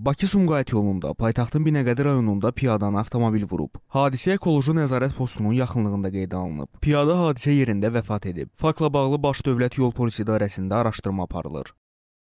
Bakı-Sumqayıt yolunda, paytaxtın Binəqədi rayonunda piyadanı avtomobil vurub. Hadisə ekoloji nəzarət postunun yaxınlığında qeydə alınıb. Piyada hadisə yerində vəfat edib. Faktla bağlı Baş Dövlət Yol Polisi İdarəsində araşdırma aparılır.